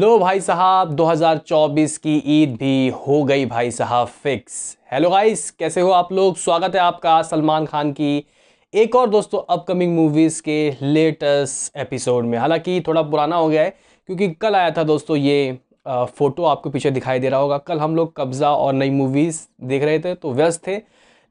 लो भाई साहब 2024 की ईद भी हो गई भाई साहब फिक्स हेलो गाइस कैसे हो आप लोग स्वागत है आपका सलमान खान की एक और दोस्तों अपकमिंग मूवीज़ के लेटेस्ट एपिसोड में हालांकि थोड़ा पुराना हो गया है क्योंकि कल आया था दोस्तों ये फ़ोटो आपको पीछे दिखाई दे रहा होगा कल हम लोग कब्ज़ा और नई मूवीज़ देख रहे थे तो व्यस्त थे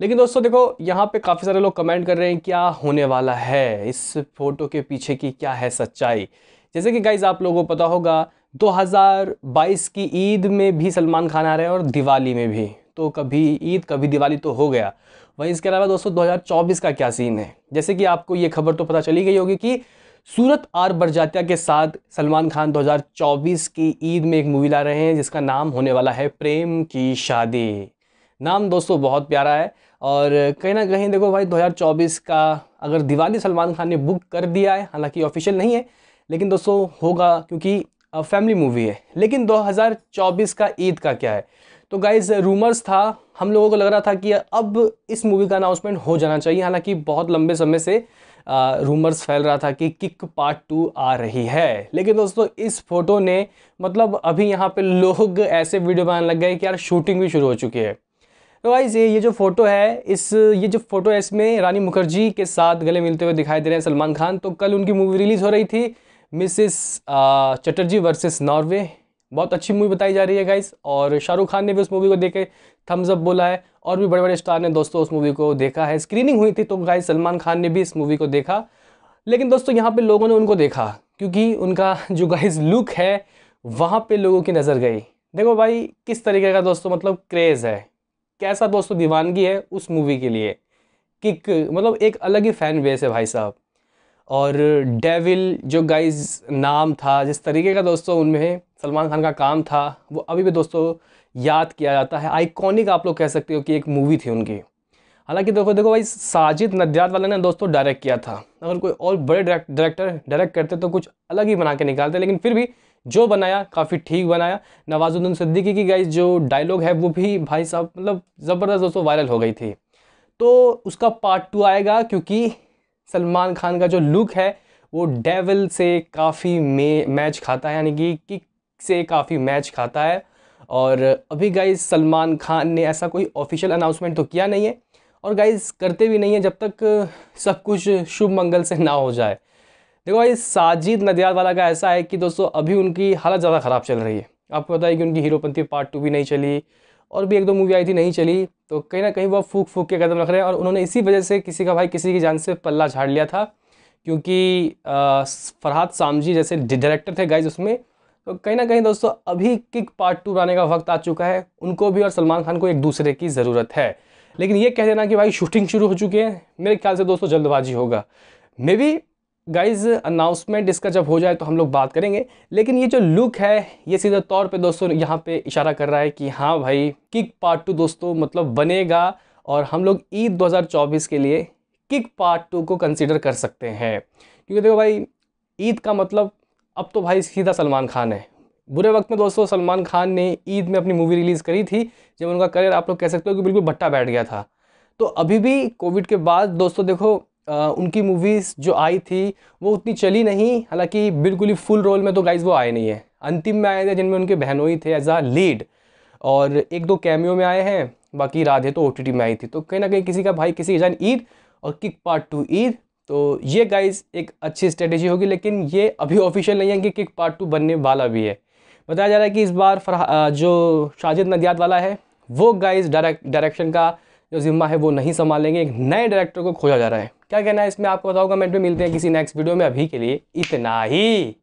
लेकिन दोस्तों देखो यहाँ पे काफ़ी सारे लोग कमेंट कर रहे हैं क्या होने वाला है इस फ़ोटो के पीछे की क्या है सच्चाई जैसे कि गाइज आप लोगों को पता होगा 2022 की ईद में भी सलमान खान आ रहे हैं और दिवाली में भी तो कभी ईद कभी दिवाली तो हो गया वहीं इसके अलावा दोस्तों 2024 का क्या सीन है जैसे कि आपको ये खबर तो पता चली गई होगी कि सूरत आर बरजातिया के साथ सलमान खान 2024 की ईद में एक मूवी ला रहे हैं जिसका नाम होने वाला है प्रेम की शादी नाम दोस्तों बहुत प्यारा है और कहीं ना कहीं देखो भाई 2024 का अगर दिवाली सलमान खान ने बुक कर दिया है हालांकि ऑफिशियल नहीं है लेकिन दोस्तों होगा क्योंकि फैमिली मूवी है लेकिन 2024 का ईद का क्या है तो गाइज रूमर्स था हम लोगों को लग रहा था कि अब इस मूवी का अनाउंसमेंट हो जाना चाहिए हालांकि बहुत लंबे समय से रूमर्स फैल रहा था कि किक पार्ट टू आ रही है लेकिन दोस्तों इस फोटो ने मतलब अभी यहाँ पे लोग ऐसे वीडियो बनाने लग गए कि यार शूटिंग भी शुरू हो चुकी है तो गाइज ये ये जो फ़ोटो है इस ये जो फ़ोटो है इसमें रानी मुखर्जी के साथ गले मिलते हुए दिखाई दे रहे हैं सलमान खान तो कल उनकी मूवी रिलीज़ हो रही थी मिसिस चटर्जी वर्सेस नॉर्वे बहुत अच्छी मूवी बताई जा रही है गाइस और शाहरुख खान ने भी उस मूवी को देखे थम्स अप बोला है और भी बड़े बड़े स्टार ने दोस्तों उस मूवी को देखा है स्क्रीनिंग हुई थी तो गाइस सलमान खान ने भी इस मूवी को देखा लेकिन दोस्तों यहाँ पे लोगों ने उनको देखा क्योंकि उनका जो गाइस लुक है वहाँ पर लोगों की नज़र गई देखो भाई किस तरीके का दोस्तों मतलब क्रेज़ है कैसा दोस्तों दीवानगी है उस मूवी के लिए किक मतलब एक अलग ही फ़ैन बेस है भाई साहब और डेविल जो गाइज नाम था जिस तरीके का दोस्तों उनमें सलमान खान का काम था वो अभी भी दोस्तों याद किया जाता है आइकॉनिक आप लोग कह सकते हो कि एक मूवी थी उनकी हालांकि देखो देखो भाई साजिद नद्यात वाले ने दोस्तों डायरेक्ट किया था अगर कोई और बड़े डायरेक्टर डायरेक्ट करते तो कुछ अलग ही बना के निकालते लेकिन फिर भी जो बनाया काफ़ी ठीक बनाया नवाजुद्दीन सिद्दीकी की गाइज जो डायलॉग है वो भी भाई साहब मतलब ज़बरदस्त दोस्तों वायरल हो गई थी तो उसका पार्ट टू आएगा क्योंकि सलमान खान का जो लुक है वो डेविल से काफ़ी मैच खाता है यानी कि किक से काफ़ी मैच खाता है और अभी गाइज सलमान खान ने ऐसा कोई ऑफिशियल अनाउंसमेंट तो किया नहीं है और गाइज करते भी नहीं है जब तक सब कुछ शुभ मंगल से ना हो जाए देखो भाई साजिद नदियाद वाला का ऐसा है कि दोस्तों अभी उनकी हालत ज़्यादा ख़राब चल रही है आपको पता है कि उनकी हीरोपंथी पार्ट टू भी नहीं चली और भी एक दो मूवी आई थी नहीं चली तो कहीं ना कहीं वह फूक फूक के कदम रख रहे हैं और उन्होंने इसी वजह से किसी का भाई किसी की जान से पल्ला झाड़ लिया था क्योंकि फरहाद सामजी जैसे डायरेक्टर थे गाइज उसमें तो कहीं ना कहीं दोस्तों अभी किक पार्ट टू बनाने का वक्त आ चुका है उनको भी और सलमान खान को एक दूसरे की ज़रूरत है लेकिन ये कह देना कि भाई शूटिंग शुरू हो चुकी है मेरे ख्याल से दोस्तों जल्दबाजी होगा मे बी गाइज अनाउंसमेंट इसका जब हो जाए तो हम लोग बात करेंगे लेकिन ये जो लुक है ये सीधे तौर पे दोस्तों यहाँ पे इशारा कर रहा है कि हाँ भाई किक पार्ट टू दोस्तों मतलब बनेगा और हम लोग ईद 2024 के लिए किक पार्ट टू को कंसिडर कर सकते हैं क्योंकि देखो भाई ईद का मतलब अब तो भाई सीधा सलमान खान है बुरे वक्त में दोस्तों सलमान खान ने ईद में अपनी मूवी रिलीज़ करी थी जब उनका करियर आप लोग कह सकते हो कि बिल्कुल भट्टा बैठ गया था तो अभी भी कोविड के बाद दोस्तों देखो उनकी मूवीज़ जो आई थी वो उतनी चली नहीं हालांकि बिल्कुल ही फुल रोल में तो गाइज़ वो आए नहीं है अंतिम में आए थे जिनमें उनके बहनोई थे एज आ लीड और एक दो कैमियो में आए हैं बाकी राधे तो ओ में आई थी तो कहीं ना कहीं किसी का भाई किसी जान ईद और किक पार्ट टू ईद तो ये गाइज एक अच्छी स्ट्रेटेजी होगी लेकिन ये अभी ऑफिशियल नहीं है कि किक पार्ट टू बनने वाला भी है बताया जा रहा है कि इस बार फरहा जो शाजिद नदियात वाला है वो गाइज डायरेक्ट डायरेक्शन का जो जिम्मा है वो नहीं संभालेंगे एक नए डायरेक्टर को खोजा जा रहा है क्या कहना है इसमें आपको बताऊंगा मेट में मिलते हैं किसी नेक्स्ट वीडियो में अभी के लिए इतना ही